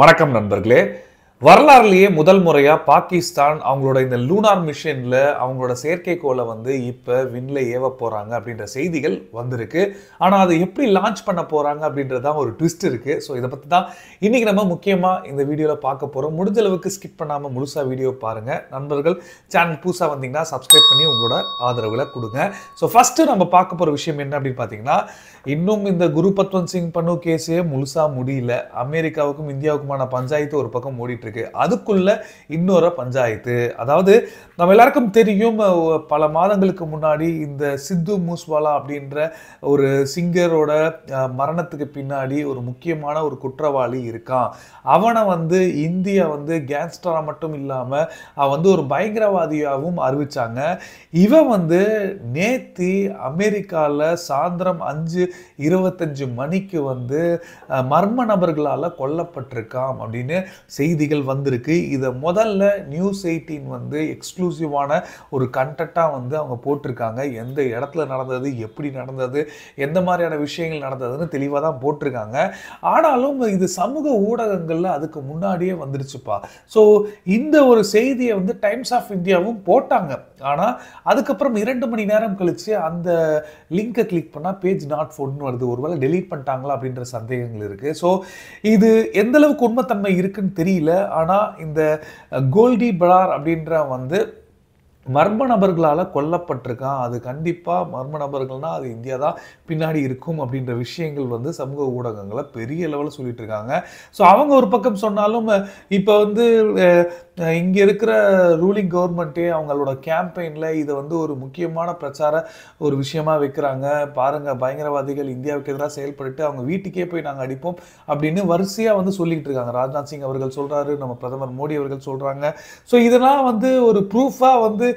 வணக்கம் நண்பர்களே வரலாறுலேயே முதல் முறையாக பாகிஸ்தான் அவங்களோட இந்த லூனார் மிஷனில் அவங்களோட செயற்கைக்கோளை வந்து இப்போ விண்ணில் ஏவ போகிறாங்க அப்படின்ற செய்திகள் வந்திருக்கு ஆனால் அதை எப்படி லான்ச் பண்ண போகிறாங்க அப்படின்றதான் ஒரு ட்விஸ்ட் இருக்குது ஸோ இதை பற்றி தான் இன்றைக்கி நம்ம முக்கியமாக இந்த வீடியோவில் பார்க்க போகிறோம் முடிஞ்சளவுக்கு ஸ்கிப் பண்ணாமல் முழுசாக வீடியோ பாருங்கள் நண்பர்கள் சேனல் புதுசாக வந்தீங்கன்னா சப்ஸ்கிரைப் பண்ணி உங்களோட ஆதரவில் கொடுங்க ஸோ ஃபஸ்ட்டு நம்ம பார்க்க போகிற விஷயம் என்ன அப்படின்னு பார்த்தீங்கன்னா இன்னும் இந்த குரு பத்வந்த் சிங் பண்ணு கேஸே முழுசாக முடியல அமெரிக்காவுக்கும் இந்தியாவுக்குமான பஞ்சாயத்து ஒரு பக்கம் ஓடிட்டு இருக்கு அதுக்குள்ள இன்னொரு பஞ்சாயத்து அதாவது நம்ம எல்லாருக்கும் தெரியும் பல மாதங்களுக்கு முன்னாடி இந்த சித்து மூஸ்வாலா அப்படின்ற ஒரு சிங்கரோட மரணத்துக்கு பின்னாடி ஒரு முக்கியமான ஒரு குற்றவாளி இருக்கான் அவனை வந்து இந்தியா வந்து கேங்ஸ்டராக மட்டும் இல்லாமல் அவன் வந்து ஒரு பயங்கரவாதியாகவும் அறிவிச்சாங்க இவன் வந்து நேத்தி அமெரிக்காவில் சாயந்தரம் அஞ்சு இருபத்தஞ்சு மணிக்கு வந்து மர்ம நபர்களால் கொல்லப்பட்டிருக்கான் அப்படின்னு செய்திகள் செய்திகள் வந்திருக்கு இதை முதல்ல நியூஸ் எயிட்டீன் வந்து எக்ஸ்க்ளூசிவான ஒரு கண்டெக்டாக வந்து அவங்க போட்டிருக்காங்க எந்த இடத்துல நடந்தது எப்படி நடந்தது எந்த மாதிரியான விஷயங்கள் நடந்ததுன்னு தெளிவாக தான் போட்டிருக்காங்க ஆனாலும் இது சமூக ஊடகங்களில் அதுக்கு முன்னாடியே வந்துருச்சுப்பா ஸோ இந்த ஒரு செய்தியை வந்து டைம்ஸ் ஆஃப் இந்தியாவும் போட்டாங்க ஆனால் அதுக்கப்புறம் இரண்டு மணி நேரம் கழித்து அந்த லிங்கை கிளிக் பண்ணால் பேஜ் நாட் ஃபோன் வருது ஒருவேளை டெலீட் பண்ணிட்டாங்களா அப்படின்ற சந்தேகங்கள் இருக்குது ஸோ இது எந்தளவுக்கு உண்மைத்தன்மை இருக்குன்னு தெரியல ஆனால் இந்த கோல்டி பலார் அப்படின்ற வந்து மர்ம நபர்களால் கொல்லப்பட்டிருக்கான் அது கண்டிப்பாக மர்ம நபர்கள்னால் அது இந்தியா தான் பின்னாடி இருக்கும் அப்படின்ற விஷயங்கள் வந்து சமூக ஊடகங்களை பெரிய லெவலில் சொல்லிட்டு இருக்காங்க ஸோ அவங்க ஒரு பக்கம் சொன்னாலும் இப்போ வந்து இங்கே இருக்கிற ரூலிங் கவர்மெண்ட்டே அவங்களோட கேம்பெயினில் இதை வந்து ஒரு முக்கியமான பிரச்சார ஒரு விஷயமா வைக்கிறாங்க பாருங்கள் பயங்கரவாதிகள் இந்தியாவுக்கு எதிராக செயல்பட்டு அவங்க வீட்டுக்கே போய் நாங்கள் அடிப்போம் அப்படின்னு வரிசையாக வந்து சொல்லிக்கிட்டு இருக்காங்க ராஜ்நாத் சிங் அவர்கள் சொல்கிறாரு நம்ம பிரதமர் மோடி அவர்கள் சொல்கிறாங்க ஸோ இதெல்லாம் வந்து ஒரு ப்ரூஃபாக வந்து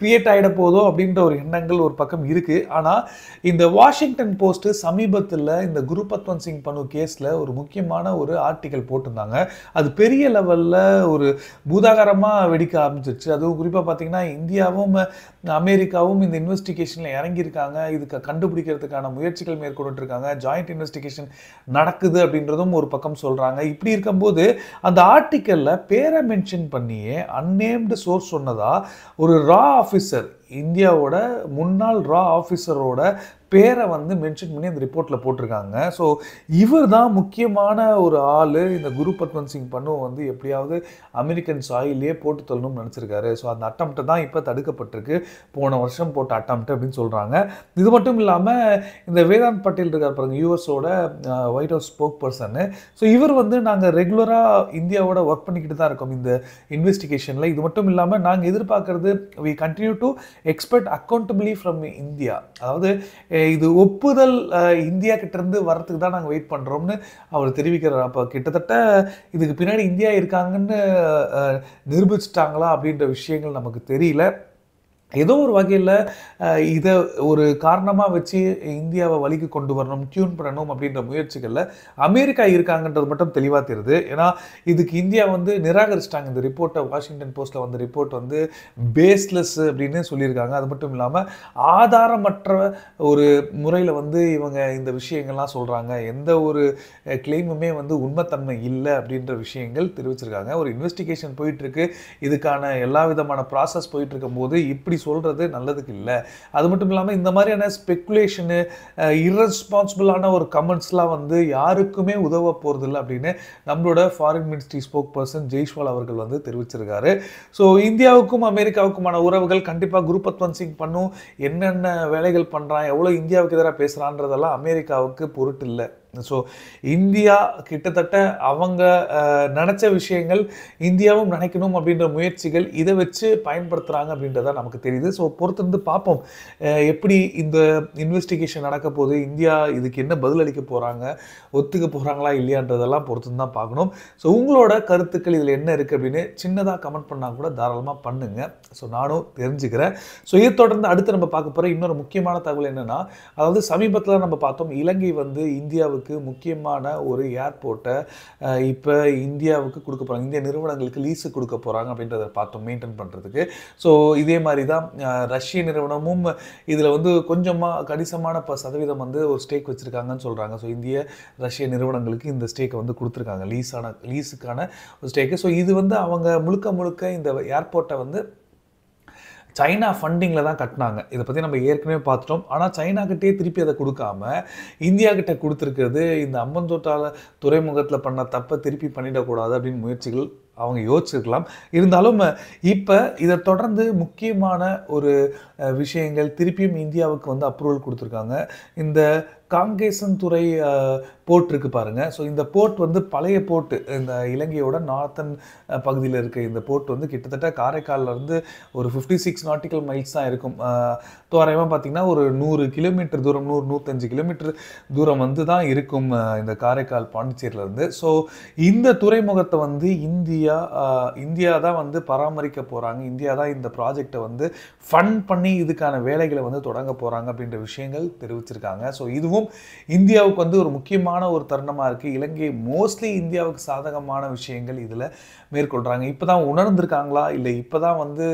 கிரியேட் ஆகிட போதோ அப்படின்ற ஒரு எண்ணங்கள் ஒரு பக்கம் இருக்குது ஆனால் இந்த வாஷிங்டன் போஸ்ட்டு சமீபத்தில் இந்த குருபத்வன் சிங் பனு கேஸில் ஒரு முக்கியமான ஒரு ஆர்டிக்கல் போட்டிருந்தாங்க அது பெரிய லெவலில் ஒரு பூதாகரமாக வெடிக்க ஆரம்பிச்சிருச்சு அதுவும் குறிப்பாக பார்த்திங்கன்னா இந்தியாவும் அமெரிக்காவும் இந்த இன்வெஸ்டிகேஷனில் இறங்கியிருக்காங்க இதுக்கு கண்டுபிடிக்கிறதுக்கான முயற்சிகள் மேற்கொண்டுட்ருக்காங்க ஜாயிண்ட் இன்வெஸ்டிகேஷன் நடக்குது அப்படின்றதும் ஒரு பக்கம் சொல்கிறாங்க இப்படி இருக்கும்போது அந்த ஆர்டிக்கலில் பேரை மென்ஷன் பண்ணியே அன்னேம்டு சோர்ஸ் சொன்னதாக ஒரு ரா ஆஃபீஸர் இந்தியாவோட முன்னாள் ரா ஆஃபீஸரோட பேரை வந்து மென்ஷன் பண்ணி அந்த ரிப்போர்ட்டில் போட்டிருக்காங்க ஸோ இவர் தான் முக்கியமான ஒரு ஆள் இந்த குரு பத்வந்த் சிங் பண்ணும் வந்து எப்படியாவது அமெரிக்கன் சாயிலே போட்டு தள்ளணும்னு நினச்சிருக்காரு ஸோ அந்த அட்டம்ப்ட்டை தான் இப்போ தடுக்கப்பட்டிருக்கு போன வருஷம் போட்ட அட்டம்ப்ட் அப்படின்னு சொல்கிறாங்க இது மட்டும் இல்லாமல் இந்த வேதாந்த் பட்டேல் இருக்கார் பாருங்க யூஎஸோட White House spokesperson so இவர் வந்து நாங்கள் ரெகுலராக இந்தியாவோட ஒர்க் பண்ணிக்கிட்டு தான் இருக்கோம் இந்த இன்வெஸ்டிகேஷனில் இது மட்டும் இல்லாமல் நாங்கள் எதிர்பார்க்கறது we continue to expect accountably from India அதாவது இது ஒப்புதல் இந்தியா கிட்டேருந்து வரத்துக்கு தான் நாங்கள் வெயிட் பண்ணுறோம்னு அவர் தெரிவிக்கிறார் அப்போ கிட்டத்தட்ட இதுக்கு பின்னாடி இந்தியா இருக்காங்கன்னு நிரூபிச்சிட்டாங்களா அப்படின்ற விஷயங்கள் நமக்கு தெரியல ஏதோ ஒரு வகையில் இதை ஒரு காரணமாக வச்சு இந்தியாவை வழிக்கு கொண்டு வரணும் டியூன் பண்ணணும் அப்படின்ற முயற்சிகளில் அமெரிக்கா இருக்காங்கன்றது மட்டும் தெளிவாக தெரியுது ஏன்னா இதுக்கு இந்தியா வந்து நிராகரிச்சிட்டாங்க இந்த ரிப்போர்ட்டை வாஷிங்டன் போஸ்ட்டில் வந்த ரிப்போர்ட் வந்து பேஸ்லெஸ் அப்படின்னு சொல்லியிருக்காங்க அது மட்டும் இல்லாமல் ஆதாரமற்ற ஒரு முறையில் வந்து இவங்க இந்த விஷயங்கள்லாம் சொல்கிறாங்க எந்த ஒரு கிளைமுமே வந்து உண்மைத்தன்மை இல்லை அப்படின்ற விஷயங்கள் தெரிவிச்சிருக்காங்க ஒரு இன்வெஸ்டிகேஷன் போயிட்டுருக்கு இதுக்கான எல்லா விதமான ப்ராசஸ் போயிட்டு போது இப்படி சொல்கிறது நல்லதுக்கு இல்லை அது மட்டும் இல்லாமல் இந்த மாதிரியான ஸ்பெக்குலேஷனு இர்ரெஸ்பான்சிபிளான ஒரு கமெண்ட்ஸ்லாம் வந்து யாருக்குமே உதவ போகிறதில்ல அப்படின்னு நம்மளோட foreign ministry spokesperson Jaiswal அவர்கள் வந்து தெரிவிச்சிருக்காரு ஸோ இந்தியாவுக்கும் அமெரிக்காவுக்குமான உறவுகள் கண்டிப்பாக குருபத் சிங் பண்ணும் என்னென்ன வேலைகள் பண்ணுறான் எவ்வளோ இந்தியாவுக்கு எதிராக பேசுகிறான்றதெல்லாம் அமெரிக்காவுக்கு பொருட்டு இல்லை ஸோ இந்தியா கிட்டத்தட்ட அவங்க நினச்ச விஷயங்கள் இந்தியாவும் நினைக்கணும் அப்படின்ற முயற்சிகள் இதை வச்சு பயன்படுத்துகிறாங்க அப்படின்றதா நமக்கு தெரியுது ஸோ பொறுத்திருந்து பார்ப்போம் எப்படி இந்த இன்வெஸ்டிகேஷன் நடக்க போது இந்தியா இதுக்கு என்ன பதிலளிக்க போகிறாங்க ஒத்துக்க போகிறாங்களா இல்லையான்றதெல்லாம் பொறுத்து தான் பார்க்கணும் ஸோ உங்களோட கருத்துக்கள் இதில் என்ன இருக்குது அப்படின்னு சின்னதாக கமெண்ட் பண்ணால் கூட தாராளமாக பண்ணுங்கள் ஸோ நானும் தெரிஞ்சுக்கிறேன் ஸோ இதை தொடர்ந்து அடுத்து நம்ம பார்க்க போகிற இன்னொரு முக்கியமான தகவல் என்னென்னா அதாவது சமீபத்தில் நம்ம பார்த்தோம் இலங்கை வந்து இந்தியாவுக்கு அளவுக்கு முக்கியமான ஒரு ஏர்போர்ட்டை இப்போ இந்தியாவுக்கு கொடுக்க போகிறாங்க இந்திய நிறுவனங்களுக்கு லீஸு கொடுக்க போகிறாங்க அப்படின்றத பார்த்தோம் மெயின்டைன் பண்ணுறதுக்கு ஸோ இதே மாதிரி தான் ரஷ்ய நிறுவனமும் இதில் வந்து கொஞ்சமாக கணிசமான ப சதவீதம் வந்து ஒரு ஸ்டேக் வச்சுருக்காங்கன்னு சொல்கிறாங்க ஸோ இந்திய ரஷ்ய நிறுவனங்களுக்கு இந்த ஸ்டேக்கை வந்து கொடுத்துருக்காங்க லீஸான லீஸுக்கான ஒரு ஸ்டேக்கு ஸோ இது வந்து அவங்க முழுக்க முழுக்க இந்த ஏர்போர்ட்டை வந்து சைனா ஃபண்டிங்கில் தான் கட்டினாங்க இதை பற்றி நம்ம ஏற்கனவே பார்த்துட்டோம் ஆனால் சைனாக்கிட்டே திருப்பி அதை கொடுக்காம இந்தியா கிட்ட கொடுத்துருக்கிறது இந்த அம்பந்தோட்டால துறைமுகத்தில் பண்ண தப்பை திருப்பி பண்ணிடக்கூடாது அப்படின்னு முயற்சிகள் அவங்க யோசிச்சிருக்கலாம் இருந்தாலும் இப்போ இதை தொடர்ந்து முக்கியமான ஒரு விஷயங்கள் திருப்பியும் இந்தியாவுக்கு வந்து அப்ரூவல் கொடுத்துருக்காங்க இந்த காங்கேசன் துறை போர்ட் இருக்குது பாருங்கள் ஸோ இந்த போர்ட் வந்து பழைய போர்ட்டு இந்த இலங்கையோட நார்த்தன் பகுதியில் இருக்க இந்த போர்ட் வந்து கிட்டத்தட்ட இருந்து ஒரு ஃபிஃப்டி சிக்ஸ் நாட்டிக்கல் மைல்ஸ் தான் இருக்கும் தோராயமாக பார்த்திங்கன்னா ஒரு நூறு கிலோமீட்டர் தூரம் நூறு நூற்றஞ்சு கிலோமீட்டர் தூரம் வந்து தான் இருக்கும் இந்த காரைக்கால் பாண்டிச்சேரியிலேருந்து ஸோ இந்த துறைமுகத்தை வந்து இந்தியா இந்தியா தான் வந்து பராமரிக்க போகிறாங்க இந்தியா தான் இந்த ப்ராஜெக்டை வந்து ஃபண்ட் பண்ணி இதுக்கான வேலைகளை வந்து தொடங்க போகிறாங்க அப்படின்ற விஷயங்கள் தெரிவிச்சிருக்காங்க ஸோ இதுவும் இதுவும் இந்தியாவுக்கு வந்து ஒரு முக்கியமான ஒரு தருணமாக இருக்குது இலங்கை மோஸ்ட்லி இந்தியாவுக்கு சாதகமான விஷயங்கள் இதில் மேற்கொள்கிறாங்க இப்போ தான் உணர்ந்திருக்காங்களா இல்லை இப்போ தான் வந்து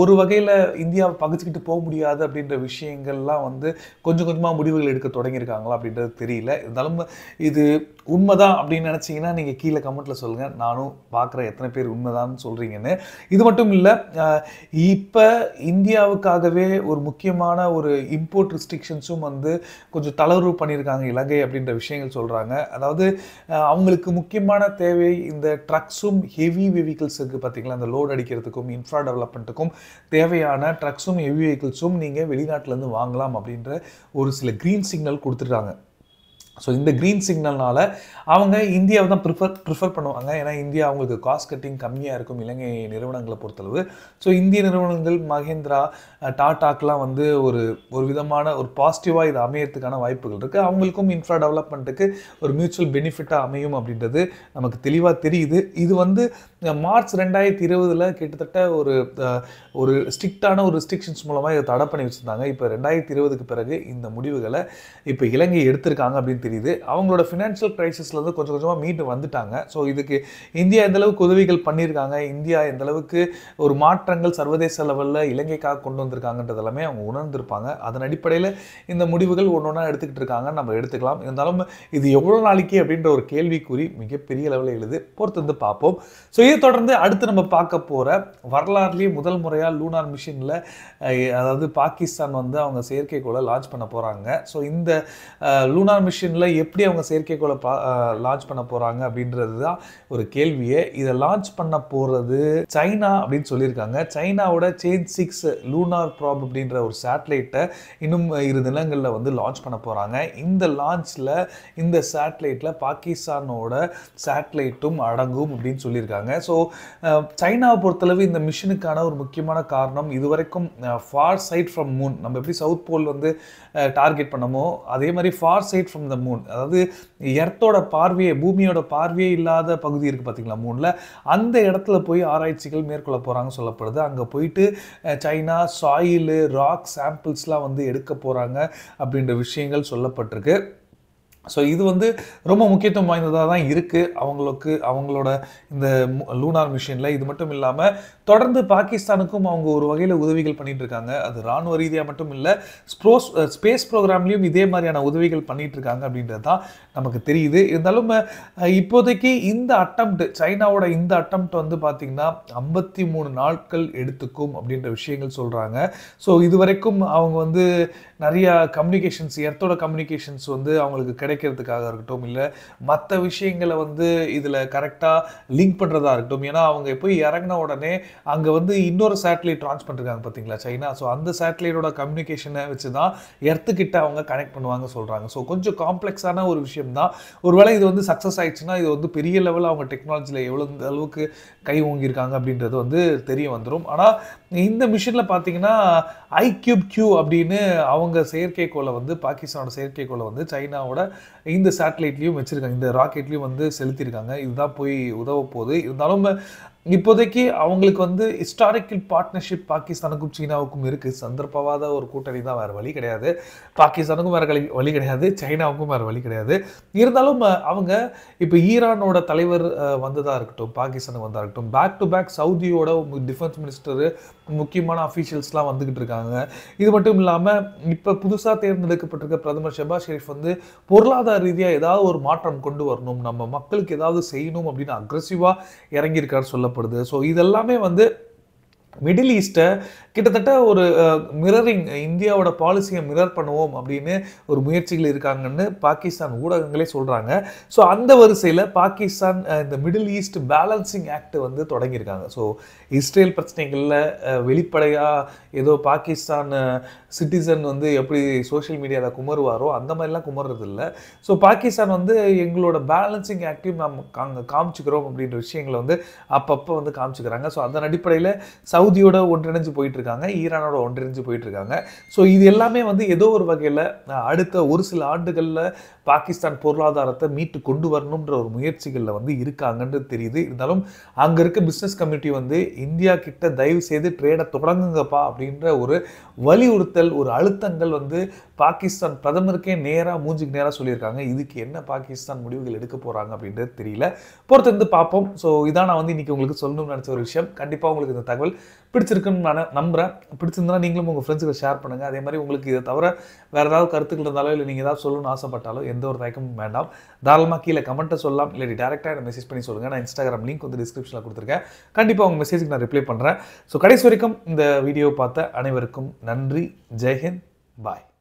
ஒரு வகையில் இந்தியாவை பகிச்சுக்கிட்டு போக முடியாது அப்படின்ற விஷயங்கள்லாம் வந்து கொஞ்சம் கொஞ்சமாக முடிவுகள் எடுக்க தொடங்கியிருக்காங்களா அப்படின்றது தெரியல இருந்தாலும் இது உண்மைதான் அப்படின்னு நினச்சிங்கன்னா நீங்கள் கீழே கமெண்ட்டில் சொல்லுங்கள் நானும் பார்க்குற எத்தனை பேர் உண்மைதான் சொல்கிறீங்கன்னு இது மட்டும் இல்லை இப்போ இந்தியாவுக்காகவே ஒரு முக்கியமான ஒரு இம்போர்ட் ரிஸ்ட்ரிக்ஷன்ஸும் வந்து கொஞ்சம் கொஞ்சம் தளர்வு பண்ணியிருக்காங்க இலங்கை அப்படின்ற விஷயங்கள் சொல்கிறாங்க அதாவது அவங்களுக்கு முக்கியமான தேவை இந்த ட்ரக்ஸும் ஹெவி வெஹிக்கிள்ஸுக்கு இருக்குது பார்த்திங்களா அந்த லோட் அடிக்கிறதுக்கும் இன்ஃப்ரா டெவலப்மெண்ட்டுக்கும் தேவையான ட்ரக்ஸும் ஹெவி வெஹிக்கிள்ஸும் நீங்கள் வெளிநாட்டிலேருந்து வாங்கலாம் அப்படின்ற ஒரு சில க்ரீன் சிக்னல் கொடுத்துட்றாங்க ஸோ இந்த க்ரீன் சிக்னல்னால் அவங்க இந்தியாவை தான் ப்ரிஃபர் ப்ரிஃபர் பண்ணுவாங்க ஏன்னா இந்தியா அவங்களுக்கு காஸ்ட் கட்டிங் கம்மியாக இருக்கும் இலங்கை நிறுவனங்களை பொறுத்தளவு ஸோ இந்திய நிறுவனங்கள் மகேந்திரா டாட்டாக்கெலாம் வந்து ஒரு ஒரு விதமான ஒரு பாசிட்டிவாக இது அமையறதுக்கான வாய்ப்புகள் இருக்குது அவங்களுக்கும் இன்ஃப்ரா டெவலப்மெண்ட்டுக்கு ஒரு மியூச்சுவல் பெனிஃபிட்டாக அமையும் அப்படின்றது நமக்கு தெளிவாக தெரியுது இது வந்து மார்ச் ரெண்டாயிரத்தி இருபதில் கிட்டத்தட்ட ஒரு ஒரு ஸ்ட்ரிக்டான ஒரு ரெஸ்ட்ரிக்ஷன்ஸ் மூலமாக இதை தடை பண்ணி வச்சுருந்தாங்க இப்போ ரெண்டாயிரத்தி இருபதுக்கு பிறகு இந்த முடிவுகளை இப்போ இலங்கை எடுத்திருக்காங்க அப்படின்னு தெரியுது அவங்களோட ஃபினான்ஷியல் கிரைசிஸ்லேருந்து கொஞ்சம் கொஞ்சமாக மீண்டு வந்துட்டாங்க ஸோ இதுக்கு இந்தியா எந்தளவுக்கு உதவிகள் பண்ணியிருக்காங்க இந்தியா எந்தளவுக்கு ஒரு மாற்றங்கள் சர்வதேச லெவலில் இலங்கைக்காக கொண்டு வந்திருக்காங்கன்றது எல்லாமே அவங்க உணர்ந்திருப்பாங்க அதன் அடிப்படையில் இந்த முடிவுகள் ஒன்று ஒன்றா எடுத்துக்கிட்டு இருக்காங்க நம்ம எடுத்துக்கலாம் இருந்தாலும் இது எவ்வளோ நாளைக்கு அப்படின்ற ஒரு கேள்விக்குறி மிகப்பெரிய லெவலில் எழுது பொறுத்து வந்து பார்ப்போம் ஸோ இதை தொடர்ந்து அடுத்து நம்ம பார்க்க போகிற வரலாறுலேயே முதல் முறையாக லூனார் மிஷினில் அதாவது பாகிஸ்தான் வந்து அவங்க செயற்கைக்கோளை லான்ச் பண்ண போகிறாங்க ஸோ இந்த லூனார் மிஷினில் எப்படி அவங்க செயற்கைக்கோளை பா லான்ச் பண்ண போகிறாங்க அப்படின்றது தான் ஒரு கேள்வியே இதை லான்ச் பண்ண போகிறது சைனா அப்படின்னு சொல்லியிருக்காங்க சைனாவோட சேஞ்ச் சிக்ஸ் லூனார் ப்ராப் அப்படின்ற ஒரு சேட்டலைட்டை இன்னும் இரு தினங்களில் வந்து லான்ச் பண்ண போகிறாங்க இந்த லான்ச்சில் இந்த சேட்டலைட்டில் பாகிஸ்தானோட சேட்டலைட்டும் அடங்கும் அப்படின்னு சொல்லியிருக்காங்க ஸோ சைனாவை uh, பொறுத்தளவு இந்த மிஷினுக்கான ஒரு முக்கியமான காரணம் இதுவரைக்கும் ஃபார் சைட் ஃப்ரம் மூன் நம்ம எப்படி சவுத் போல் வந்து டார்கெட் uh, பண்ணமோ அதே மாதிரி far side from the moon அதாவது எர்த்தோட பார்வையே பூமியோட பார்வையே இல்லாத பகுதி இருக்குது பார்த்திங்களா மூனில் அந்த இடத்துல போய் ஆராய்ச்சிகள் மேற்கொள்ள போகிறாங்கன்னு சொல்லப்படுது அங்கே போயிட்டு சைனா சாயிலு ராக் சாம்பிள்ஸ்லாம் வந்து எடுக்க போகிறாங்க அப்படின்ற விஷயங்கள் சொல்லப்பட்டிருக்கு ஸோ இது வந்து ரொம்ப முக்கியத்துவம் வாய்ந்ததாக தான் இருக்குது அவங்களுக்கு அவங்களோட இந்த லூனார் மிஷினில் இது மட்டும் இல்லாமல் தொடர்ந்து பாகிஸ்தானுக்கும் அவங்க ஒரு வகையில் உதவிகள் பண்ணிகிட்டு இருக்காங்க அது ராணுவ ரீதியாக மட்டும் இல்லை ஸ்ப்ரோஸ் ஸ்பேஸ் ப்ரோக்ராம்லேயும் இதே மாதிரியான உதவிகள் பண்ணிகிட்டு இருக்காங்க அப்படின்றது தான் நமக்கு தெரியுது இருந்தாலும் இப்போதைக்கு இந்த அட்டம்ப்ட் சைனாவோட இந்த அட்டம்ப்ட் வந்து பார்த்திங்கன்னா ஐம்பத்தி மூணு நாட்கள் எடுத்துக்கும் அப்படின்ற விஷயங்கள் சொல்கிறாங்க ஸோ இது வரைக்கும் அவங்க வந்து நிறையா கம்யூனிகேஷன்ஸ் எர்த்தோட கம்யூனிகேஷன்ஸ் வந்து அவங்களுக்கு கிடை கிடைக்கிறதுக்காக இருக்கட்டும் இல்லை மற்ற விஷயங்களை வந்து இதில் கரெக்டாக லிங்க் பண்ணுறதா இருக்கட்டும் ஏன்னா அவங்க போய் இறங்கின உடனே அங்கே வந்து இன்னொரு சேட்டலைட் ட்ரான்ஸ் பண்ணிருக்காங்க பார்த்தீங்களா சைனா ஸோ அந்த சேட்டலைட்டோட கம்யூனிகேஷனை வச்சு தான் எர்த்துக்கிட்ட அவங்க கனெக்ட் பண்ணுவாங்க சொல்கிறாங்க ஸோ கொஞ்சம் காம்ப்ளெக்ஸான ஒரு விஷயம் தான் ஒருவேளை இது வந்து சக்ஸஸ் ஆயிடுச்சுன்னா இது வந்து பெரிய லெவலில் அவங்க டெக்னாலஜியில் எவ்வளோ அளவுக்கு கை ஓங்கியிருக்காங்க அப்படின்றது வந்து தெரிய வந்துடும் ஆனால் இந்த மிஷினில் பார்த்தீங்கன்னா ஐக்யூப் கியூ அப்படின்னு அவங்க செயற்கைக்கோளை வந்து பாகிஸ்தானோட செயற்கைக்கோளை வந்து சைனாவோட இந்த சேட்டலைட்லேயும் வச்சுருக்காங்க இந்த ராக்கெட்லேயும் வந்து செலுத்தியிருக்காங்க இதுதான் போய் உதவப்போகுது போகுது இருந்தாலும் இப்போதைக்கு அவங்களுக்கு வந்து ஹிஸ்டாரிக்கல் பார்ட்னர்ஷிப் பாகிஸ்தானுக்கும் சீனாவுக்கும் இருக்குது சந்தர்ப்பவாத ஒரு கூட்டணி தான் வேறு வழி கிடையாது பாகிஸ்தானுக்கும் வேறு வழி கிடையாது சைனாவுக்கும் வேறு வழி கிடையாது இருந்தாலும் அவங்க இப்போ ஈரானோட தலைவர் வந்ததாக இருக்கட்டும் பாகிஸ்தானுக்கு வந்தா இருக்கட்டும் பேக் டு பேக் சவுதியோட டிஃபென்ஸ் மினிஸ்டரு முக்கியமான அஃபீஷியல்ஸ்லாம் வந்துக்கிட்டு இருக்காங்க இது மட்டும் இல்லாமல் இப்போ புதுசாக தேர்ந்தெடுக்கப்பட்டிருக்க பிரதமர் ஷெபா ஷெரீஃப் வந்து பொருளாதார ரீதியாக ஏதாவது ஒரு மாற்றம் கொண்டு வரணும் நம்ம மக்களுக்கு ஏதாவது செய்யணும் அப்படின்னு அக்ரெசிவாக இறங்கியிருக்காரு சொல்ல சொல்லப்படுது ஸோ இதெல்லாமே வந்து மிடில் ஈஸ்ட்டை கிட்டத்தட்ட ஒரு மிரரிங் இந்தியாவோட பாலிசியை மிரர் பண்ணுவோம் அப்படின்னு ஒரு முயற்சிகள் இருக்காங்கன்னு பாகிஸ்தான் ஊடகங்களே சொல்கிறாங்க ஸோ அந்த வரிசையில் பாகிஸ்தான் இந்த மிடில் ஈஸ்ட் பேலன்சிங் ஆக்ட் வந்து தொடங்கியிருக்காங்க ஸோ இஸ்ரேல் பிரச்சனைகளில் வெளிப்படையாக ஏதோ பாகிஸ்தான் சிட்டிசன் வந்து எப்படி சோஷியல் மீடியாவில் குமருவாரோ அந்த மாதிரிலாம் குமர்றது இல்லை ஸோ பாகிஸ்தான் வந்து எங்களோட பேலன்சிங் ஆக்டையும் நாம் காமிச்சுக்கிறோம் அப்படின்ற விஷயங்களை வந்து அப்பப்போ வந்து காமிச்சுக்கிறாங்க ஸோ அதன் அடிப்படையில் சவு சவுதியோட ஒன்றிணைஞ்சு போயிட்டு இருக்காங்க ஈரானோட ஒன்றிணைஞ்சு போயிட்டு இருக்காங்க ஸோ இது எல்லாமே வந்து ஏதோ ஒரு வகையில் அடுத்த ஒரு சில ஆண்டுகளில் பாகிஸ்தான் பொருளாதாரத்தை மீட்டு கொண்டு வரணுன்ற ஒரு முயற்சிகளில் வந்து இருக்காங்கன்னு தெரியுது இருந்தாலும் அங்கே இருக்க பிஸ்னஸ் கம்யூனிட்டி வந்து இந்தியா கிட்ட தயவு செய்து ட்ரேடை தொடங்குங்கப்பா அப்படின்ற ஒரு வலியுறுத்தல் ஒரு அழுத்தங்கள் வந்து பாகிஸ்தான் பிரதமருக்கே நேராக மூஞ்சுக்கு நேராக சொல்லியிருக்காங்க இதுக்கு என்ன பாகிஸ்தான் முடிவுகள் எடுக்க போகிறாங்க அப்படின்றது தெரியல பொறுத்திருந்து பார்ப்போம் ஸோ இதான் நான் வந்து இன்றைக்கி உங்களுக்கு சொல்லணும்னு நினச்ச ஒரு விஷயம் கண்டிப்பாக உங்களுக்கு இந்த தகவல் பிடிச்சிருக்குன்னு நான் நம்புகிறேன் பிடிச்சிருந்தா நீங்களும் உங்கள் ஃப்ரெண்ட்ஸுக்கு ஷேர் பண்ணுங்கள் அதே மாதிரி உங்களுக்கு இதை தவிர வேறு ஏதாவது கருத்துக்கள் இருந்தாலோ இல்லை நீங்கள் ஏதாவது சொல்லணும்னு ஆசைப்பட்டாலோ எந்த ஒரு தயக்கமும் வேண்டாம் தாராளமாக கீழே கமெண்ட்டை சொல்லலாம் இல்லை டேரெக்டாக எனக்கு மெசேஜ் பண்ணி சொல்லுங்கள் நான் இன்ஸ்டாகிராம் லிங்க் வந்து டிஸ்கிரிப்ஷனில் கொடுத்துருக்கேன் கண்டிப்பாக உங்கள் மெசேஜுக்கு நான் ரிப்ளை பண்ணுறேன் ஸோ கடைசி வரைக்கும் இந்த வீடியோ பார்த்த அனைவருக்கும் நன்றி ஜெய்ஹிந்த் பாய்